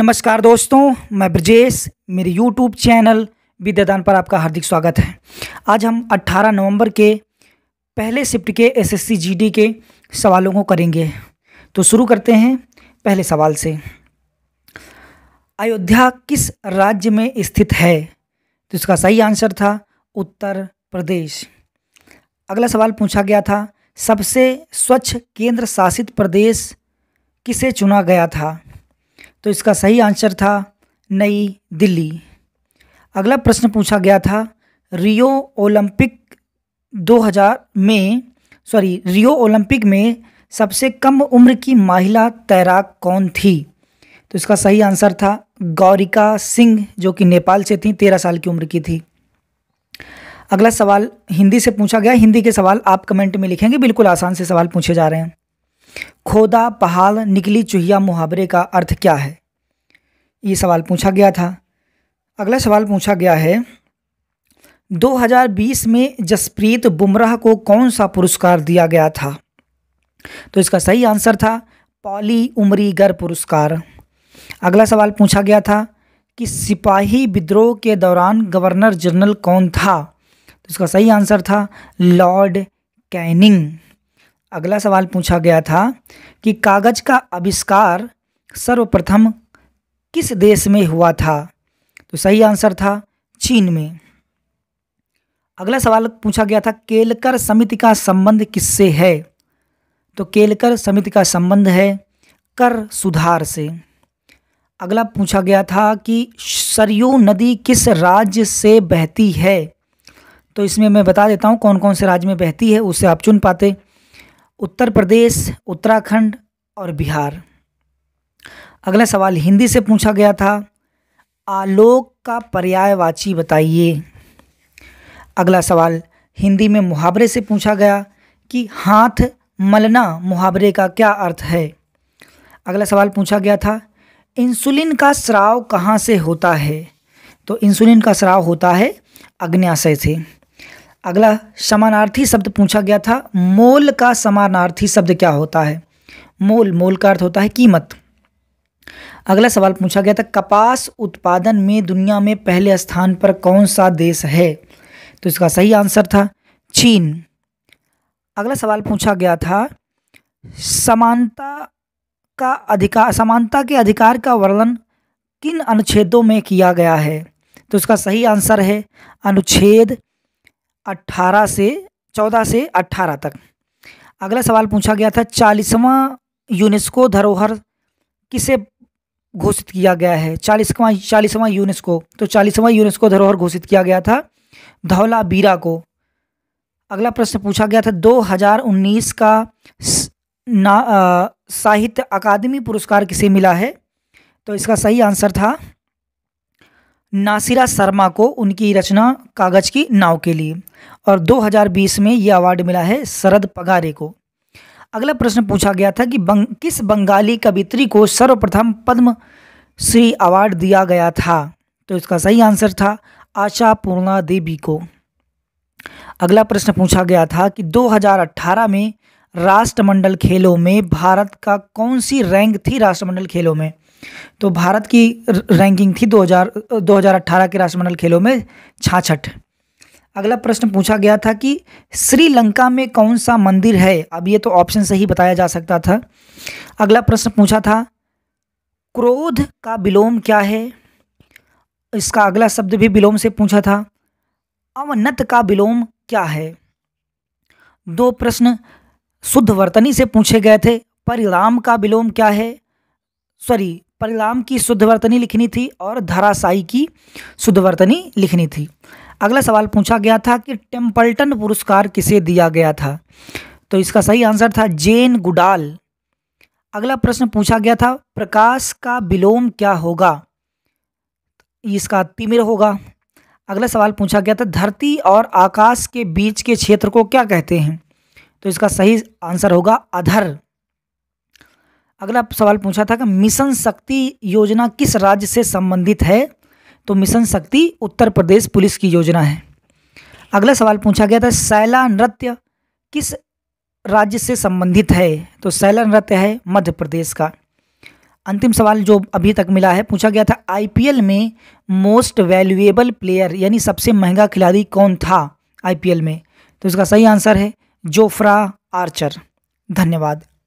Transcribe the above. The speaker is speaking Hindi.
नमस्कार दोस्तों मैं ब्रजेश मेरे यूट्यूब चैनल विद्यादान पर आपका हार्दिक स्वागत है आज हम 18 नवंबर के पहले शिफ्ट के एसएससी जीडी के सवालों को करेंगे तो शुरू करते हैं पहले सवाल से अयोध्या किस राज्य में स्थित है तो इसका सही आंसर था उत्तर प्रदेश अगला सवाल पूछा गया था सबसे स्वच्छ केंद्र शासित प्रदेश किसे चुना गया था तो इसका सही आंसर था नई दिल्ली अगला प्रश्न पूछा गया था रियो ओलंपिक 2000 में सॉरी रियो ओलंपिक में सबसे कम उम्र की महिला तैराक कौन थी तो इसका सही आंसर था गौरिका सिंह जो कि नेपाल से थी तेरह साल की उम्र की थी अगला सवाल हिंदी से पूछा गया हिंदी के सवाल आप कमेंट में लिखेंगे बिल्कुल आसान से सवाल पूछे जा रहे हैं खोदा पहाड़ निकली चूहिया मुहावरे का अर्थ क्या है ये सवाल पूछा गया था अगला सवाल पूछा गया है 2020 में जसप्रीत बुमराह को कौन सा पुरस्कार दिया गया था तो इसका सही आंसर था पॉली उमरीगर पुरस्कार अगला सवाल पूछा गया था कि सिपाही विद्रोह के दौरान गवर्नर जनरल कौन था तो इसका सही आंसर था लॉर्ड कैनिंग अगला सवाल पूछा गया था कि कागज़ का आविष्कार सर्वप्रथम किस देश में हुआ था तो सही आंसर था चीन में अगला सवाल पूछा गया था केलकर समिति का संबंध किससे है तो केलकर समिति का संबंध है कर सुधार से अगला पूछा गया था कि सरयू नदी किस राज्य से बहती है तो इसमें मैं बता देता हूँ कौन कौन से राज्य में बहती है उसे आप चुन पाते उत्तर प्रदेश उत्तराखंड और बिहार अगला सवाल हिंदी से पूछा गया था आलोक का पर्यायवाची बताइए अगला सवाल हिंदी में मुहावरे से पूछा गया कि हाथ मलना मुहावरे का क्या अर्थ है अगला सवाल पूछा गया था इंसुलिन का स्राव कहाँ से होता है तो इंसुलिन का स्राव होता है अग्न्याशय से अगला समानार्थी शब्द पूछा गया था मोल का समानार्थी शब्द क्या होता है मोल मोल का अर्थ होता है कीमत अगला सवाल पूछा गया था कपास उत्पादन में दुनिया में पहले स्थान पर कौन सा देश है तो इसका सही आंसर था चीन अगला सवाल पूछा गया था समानता का अधिकार समानता के अधिकार का वर्णन किन अनुच्छेदों में किया गया है तो इसका सही आंसर है अनुच्छेद अट्ठारह से चौदह से अट्ठारह तक अगला सवाल पूछा गया था चालीसवा यूनेस्को धरोहर किसे घोषित किया गया है चालीसवा चालीसवा यूनेस्को तो चालीसवा यूनेस्को धरोहर घोषित किया गया था धौला बीरा को अगला प्रश्न पूछा गया था 2019 का ना साहित्य अकादमी पुरस्कार किसे मिला है तो इसका सही आंसर था नासिरा शर्मा को उनकी रचना कागज़ की नाव के लिए और 2020 में ये अवार्ड मिला है शरद पगारे को अगला प्रश्न पूछा गया था कि बंग, किस बंगाली कवित्री को सर्वप्रथम पद्म श्री अवार्ड दिया गया था तो इसका सही आंसर था आशा पूर्णा देवी को अगला प्रश्न पूछा गया था कि 2018 में राष्ट्रमंडल खेलों में भारत का कौन सी रैंक थी राष्ट्रमंडल खेलों में तो भारत की रैंकिंग थी 2000 2018 के राष्ट्रमंडल खेलों में छाछठ अगला प्रश्न पूछा गया था कि श्रीलंका में कौन सा मंदिर है अब ये तो ऑप्शन से ही बताया जा सकता था अगला प्रश्न पूछा था क्रोध का विलोम क्या है इसका अगला शब्द भी विलोम से पूछा था अवनत का विलोम क्या है दो प्रश्न शुद्ध वर्तनी से पूछे गए थे परिणाम का विलोम क्या है सॉरी परिणाम की शुद्धवर्तनी लिखनी थी और धराशाई की शुद्धवर्तनी लिखनी थी अगला सवाल पूछा गया था कि टेम्पल्टन पुरस्कार किसे दिया गया था तो इसका सही आंसर था जेन गुडाल अगला प्रश्न पूछा गया था प्रकाश का विलोम क्या होगा इसका तिमिर होगा अगला सवाल पूछा गया था धरती और आकाश के बीच के क्षेत्र को क्या कहते हैं तो इसका सही आंसर होगा अधर अगला सवाल पूछा था कि मिशन शक्ति योजना किस राज्य से संबंधित है तो मिशन शक्ति उत्तर प्रदेश पुलिस की योजना है अगला सवाल पूछा गया था शैला नृत्य किस राज्य से संबंधित है तो शैला नृत्य है मध्य प्रदेश का अंतिम सवाल जो अभी तक मिला है पूछा गया था आईपीएल में मोस्ट वैल्यूएबल प्लेयर यानी सबसे महंगा खिलाड़ी कौन था आईपीएल में तो इसका सही आंसर है जोफ्रा आर्चर धन्यवाद